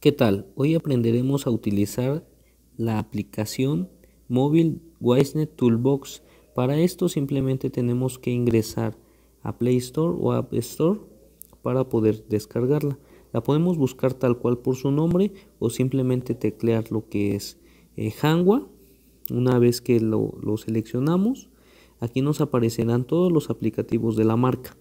¿Qué tal? Hoy aprenderemos a utilizar la aplicación móvil Wisenet Toolbox. Para esto simplemente tenemos que ingresar a Play Store o App Store para poder descargarla. La podemos buscar tal cual por su nombre o simplemente teclear lo que es eh, Hangwa. Una vez que lo, seleccionamos, aquí nos aparecerán todos los aplicativos de la marca.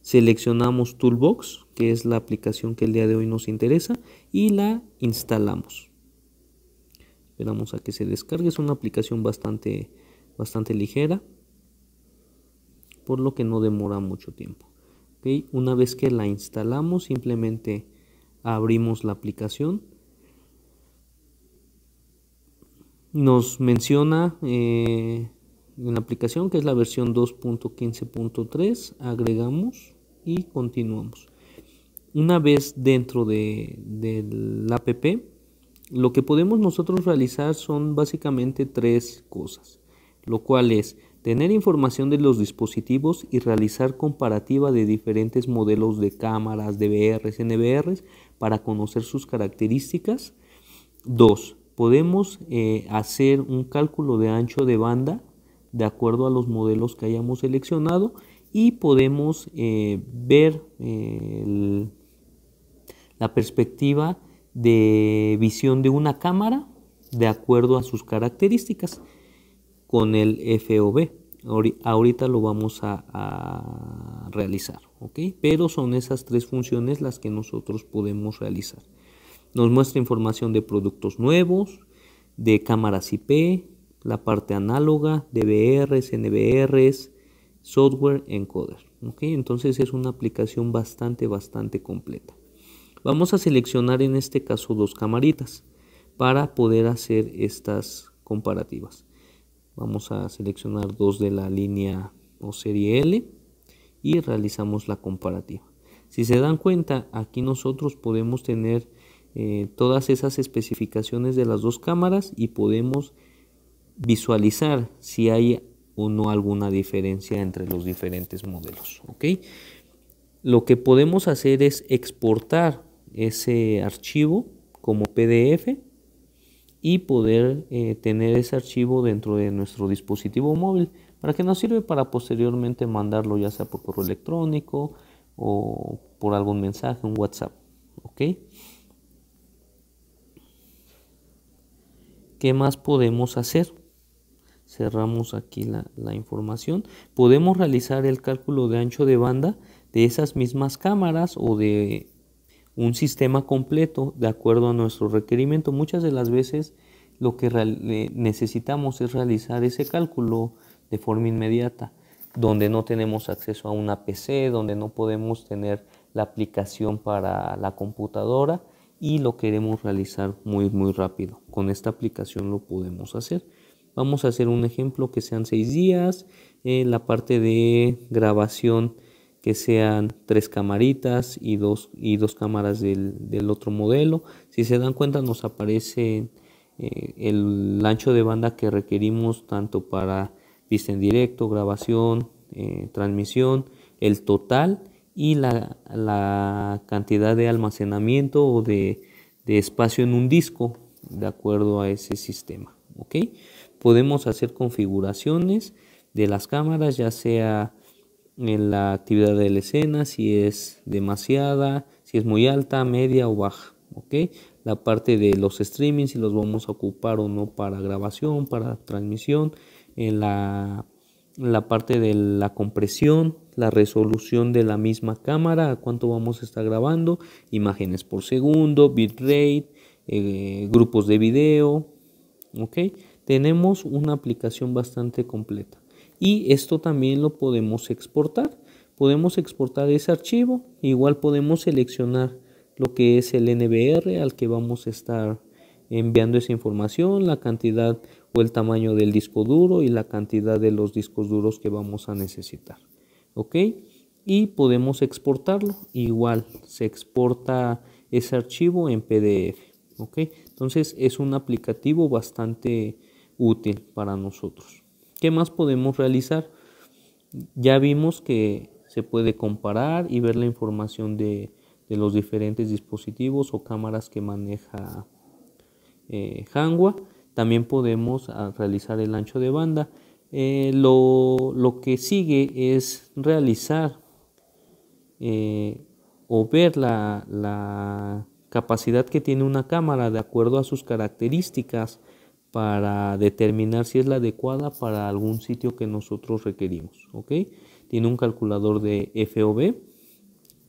Seleccionamos Toolbox, que es la aplicación que el día de hoy nos interesa, y la instalamos. Esperamos a que se descargue, es una aplicación bastante, bastante ligera, por lo que no demora mucho tiempo. Una vez que la instalamos, simplemente abrimos la aplicación. Nos menciona eh, en la aplicación que es la versión 2.15.3, agregamos y continuamos. Una vez dentro de, del app, lo que podemos nosotros realizar son básicamente tres cosas, lo cual es tener información de los dispositivos y realizar comparativa de diferentes modelos de cámaras, DVRs, NVRs para conocer sus características. Dos, Podemos eh, hacer un cálculo de ancho de banda de acuerdo a los modelos que hayamos seleccionado y podemos eh, ver eh, la perspectiva de visión de una cámara de acuerdo a sus características con el FOB. Ahorita lo vamos a, realizar, ¿ok? Pero son esas tres funciones las que nosotros podemos realizar. Nos muestra información de productos nuevos, de cámaras IP, la parte análoga, DVRs, NVRs, software, encoder. ¿ok? Entonces es una aplicación bastante, bastante completa. Vamos a seleccionar en este caso dos camaritas para poder hacer estas comparativas. Vamos a seleccionar dos de la línea o serie L y realizamos la comparativa. Si se dan cuenta, aquí nosotros podemos tener eh, todas esas especificaciones de las dos cámaras y podemos visualizar si hay o no alguna diferencia entre los diferentes modelos. ¿ok? Lo que podemos hacer es exportar ese archivo como PDF y poder eh, tener ese archivo dentro de nuestro dispositivo móvil para que nos sirve para posteriormente mandarlo ya sea por correo electrónico o por algún mensaje, un WhatsApp. ¿Ok? ¿Qué más podemos hacer? Cerramos aquí la información. Podemos realizar el cálculo de ancho de banda de esas mismas cámaras o de un sistema completo de acuerdo a nuestro requerimiento. Muchas de las veces lo que eh, necesitamos es realizar ese cálculo de forma inmediata, donde no tenemos acceso a una PC, donde no podemos tener la aplicación para la computadora y lo queremos realizar muy muy rápido. Con esta aplicación lo podemos hacer. Vamos a hacer un ejemplo que sean seis días. Eh, la parte de grabación que sean tres camaritas y dos, y dos cámaras del, otro modelo. Si se dan cuenta nos aparece eh, el ancho de banda que requerimos tanto para vista en directo, grabación, eh, transmisión, el total y la, cantidad de almacenamiento o de, de espacio en un disco de acuerdo a ese sistema. ¿ok? Podemos hacer configuraciones de las cámaras, ya sea en la actividad de la escena, si es demasiada, si es muy alta, media o baja. La parte de los streamings, si los vamos a ocupar o no para grabación, para transmisión, en la, la parte de la compresión, la resolución de la misma cámara, cuánto vamos a estar grabando, imágenes por segundo, bitrate, eh, grupos de video. Tenemos una aplicación bastante completa y esto también lo podemos exportar. Podemos exportar ese archivo, igual podemos seleccionar lo que es el NBR al que vamos a estar enviando esa información, la cantidad o el tamaño del disco duro y la cantidad de los discos duros que vamos a necesitar. ¿Ok? Y podemos exportarlo. Igual se exporta ese archivo en PDF. ¿Ok? Entonces es un aplicativo bastante útil para nosotros. ¿Qué más podemos realizar? Ya vimos que se puede comparar y ver la información de, los diferentes dispositivos o cámaras que maneja eh, También podemos ah, realizar el ancho de banda. Eh, lo, que sigue es realizar eh, o ver la, la, capacidad que tiene una cámara de acuerdo a sus características para determinar si es la adecuada para algún sitio que nosotros requerimos. ¿ok? Tiene un calculador de FOV. En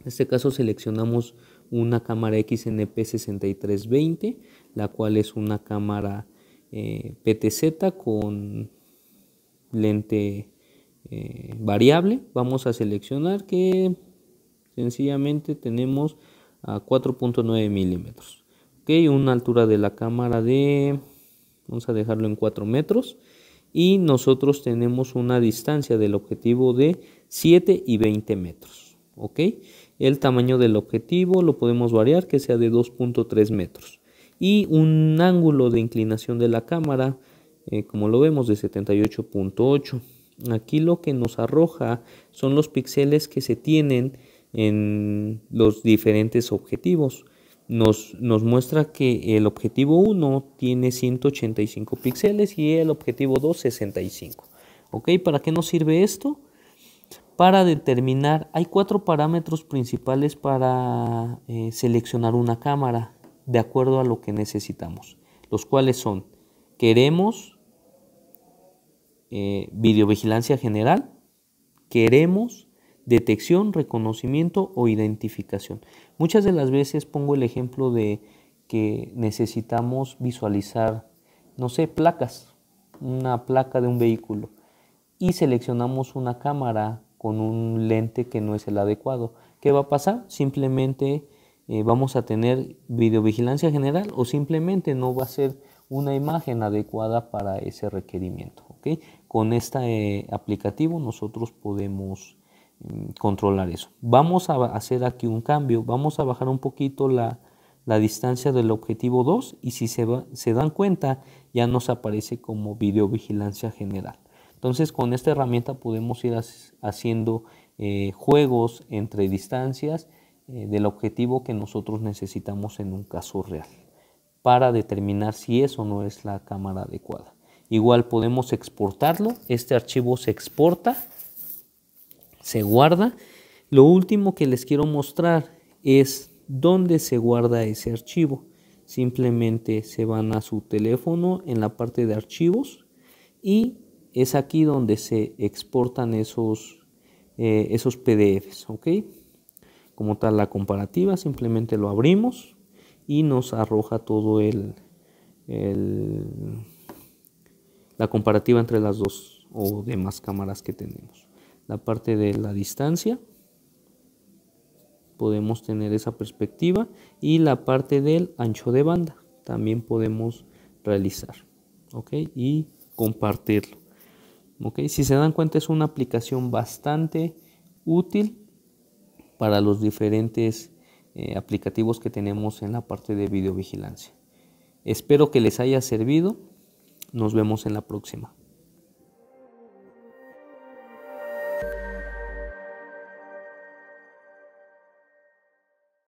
este caso seleccionamos una cámara XNP6320, la cual es una cámara eh, PTZ con lente eh, variable. Vamos a seleccionar que sencillamente tenemos a 4.9 milímetros. ok, una altura de la cámara de Vamos a dejarlo en 4 metros. Y nosotros tenemos una distancia del objetivo de 7 y 20 metros. ¿Ok? El tamaño del objetivo lo podemos variar que sea de 2.3 metros. Y un ángulo de inclinación de la cámara, eh, como lo vemos, de 78.8. Aquí lo que nos arroja son los píxeles que se tienen en los diferentes objetivos nos, muestra que el objetivo 1 tiene 185 píxeles y el objetivo 2 65. ¿Ok? ¿Para qué nos sirve esto? Para determinar, hay cuatro parámetros principales para eh, seleccionar una cámara de acuerdo a lo que necesitamos, los cuales son, queremos eh, videovigilancia general, queremos detección, reconocimiento o identificación. Muchas de las veces pongo el ejemplo de que necesitamos visualizar, no sé, placas, una placa de un vehículo y seleccionamos una cámara con un lente que no es el adecuado. ¿Qué va a pasar? Simplemente eh, vamos a tener videovigilancia general o simplemente no va a ser una imagen adecuada para ese requerimiento. Con este eh, aplicativo nosotros podemos Mm, controlar eso. Vamos a hacer aquí un cambio, vamos a bajar un poquito la, distancia del objetivo 2 y si se, dan cuenta ya nos aparece como videovigilancia general. Entonces con esta herramienta podemos ir haciendo eh, juegos entre distancias eh, del objetivo que nosotros necesitamos en un caso real para determinar si eso no es la cámara adecuada. Igual podemos exportarlo, este archivo se exporta se guarda. Lo último que les quiero mostrar es dónde se guarda ese archivo. Simplemente se van a su teléfono en la parte de archivos y es aquí donde se exportan esos, eh, esos PDFs. Como tal la comparativa, simplemente lo abrimos y nos arroja todo el, el la comparativa entre las dos o demás cámaras que tenemos la parte de la distancia. Podemos tener esa perspectiva y la parte del ancho de banda también podemos realizar y compartirlo. ¿ok? Si se dan cuenta es una aplicación bastante útil para los diferentes eh, aplicativos que tenemos en la parte de videovigilancia. Espero que les haya servido. Nos vemos en la próxima.